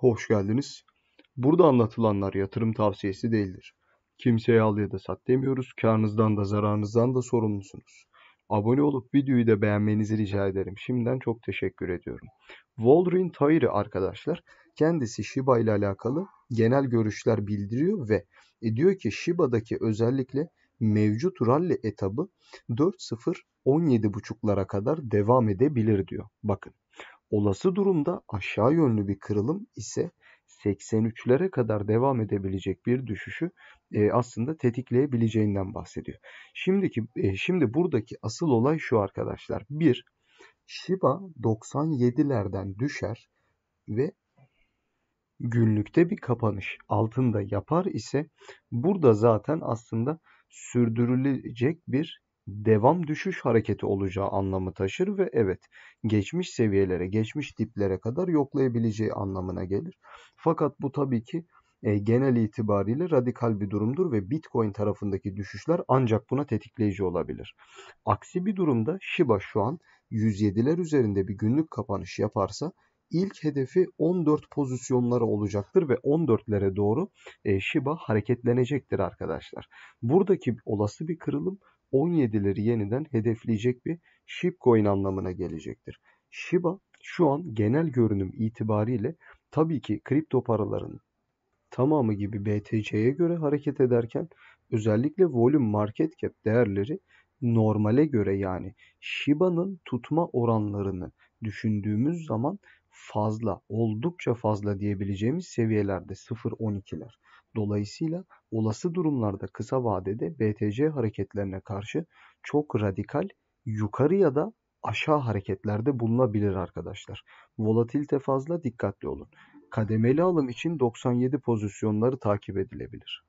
hoş geldiniz. Burada anlatılanlar yatırım tavsiyesi değildir. Kimseye al ya da sat demiyoruz. Karnınızdan da zararınızdan da sorumlusunuz. Abone olup videoyu da beğenmenizi rica ederim. Şimdiden çok teşekkür ediyorum. Wolverine Tayri arkadaşlar kendisi Shiba ile alakalı genel görüşler bildiriyor ve e, diyor ki Shiba'daki özellikle mevcut rally etabı 4 175lara kadar devam edebilir diyor. Bakın Olası durumda aşağı yönlü bir kırılım ise 83'lere kadar devam edebilecek bir düşüşü e, aslında tetikleyebileceğinden bahsediyor. Şimdiki e, şimdi buradaki asıl olay şu arkadaşlar. 1 Shiba 97'lerden düşer ve günlükte bir kapanış altında yapar ise burada zaten aslında sürdürülecek bir devam düşüş hareketi olacağı anlamı taşır ve evet geçmiş seviyelere, geçmiş diplere kadar yoklayabileceği anlamına gelir. Fakat bu tabii ki e, genel itibariyle radikal bir durumdur ve Bitcoin tarafındaki düşüşler ancak buna tetikleyici olabilir. Aksi bir durumda Shiba şu an 107'ler üzerinde bir günlük kapanış yaparsa ilk hedefi 14 pozisyonları olacaktır ve 14'lere doğru e, Shiba hareketlenecektir arkadaşlar. Buradaki olası bir kırılım 17'leri yeniden hedefleyecek bir shipcoin anlamına gelecektir. Shiba şu an genel görünüm itibariyle tabii ki kripto paraların tamamı gibi BTC'ye göre hareket ederken özellikle volume market cap değerleri normale göre yani Shiba'nın tutma oranlarını düşündüğümüz zaman fazla, oldukça fazla diyebileceğimiz seviyelerde 0.12'ler. Dolayısıyla olası durumlarda kısa vadede BTC hareketlerine karşı çok radikal yukarı ya da aşağı hareketlerde bulunabilir arkadaşlar. Volatilite fazla dikkatli olun. Kademeli alım için 97 pozisyonları takip edilebilir.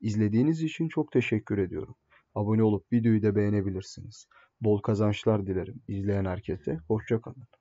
İzlediğiniz için çok teşekkür ediyorum. Abone olup videoyu da beğenebilirsiniz. Bol kazançlar dilerim izleyen herkese. Hoşçakalın.